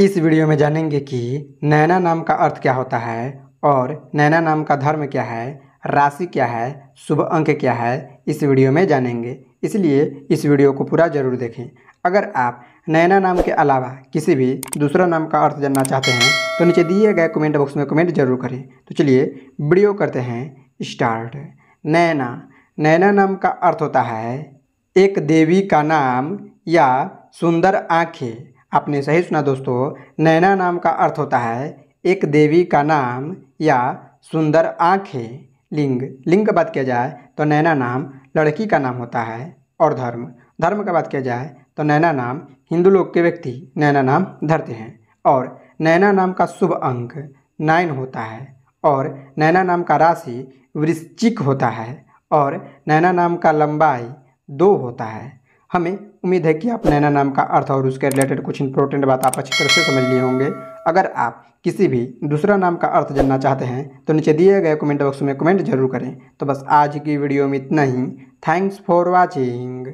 इस वीडियो में जानेंगे कि नैना नाम का अर्थ क्या होता है और नैना नाम का धर्म क्या है राशि क्या है शुभ अंक क्या है इस वीडियो में जानेंगे इसलिए इस वीडियो को पूरा जरूर देखें अगर आप नैना नाम के अलावा किसी भी दूसरा नाम का अर्थ जानना चाहते हैं तो नीचे दिए गए कमेंट बॉक्स में कमेंट जरूर करें तो चलिए वीडियो करते हैं स्टार्ट नैना नैना नाम का अर्थ होता है एक देवी का नाम या सुंदर आँखें आपने सही सुना दोस्तों नैना नाम का अर्थ होता है एक देवी का नाम या सुंदर आँखें लिंग लिंग का बात किया जाए तो नैना नाम लड़की का नाम होता है और धर्म धर्म का बात किया जाए तो नैना नाम हिंदू लोग के व्यक्ति नैना नाम धरते हैं और नैना नाम का शुभ अंक नाइन होता है और नैना नाम का राशि वृश्चिक होता है और नैना नाम का लंबाई दो होता है हमें उम्मीद है कि आप नैना नाम का अर्थ और उसके रिलेटेड कुछ इंपॉर्टेंट बात आप अच्छी तरह से समझ लिए होंगे अगर आप किसी भी दूसरा नाम का अर्थ जानना चाहते हैं तो नीचे दिए गए कमेंट बॉक्स में कमेंट जरूर करें तो बस आज की वीडियो में इतना ही थैंक्स फॉर वॉचिंग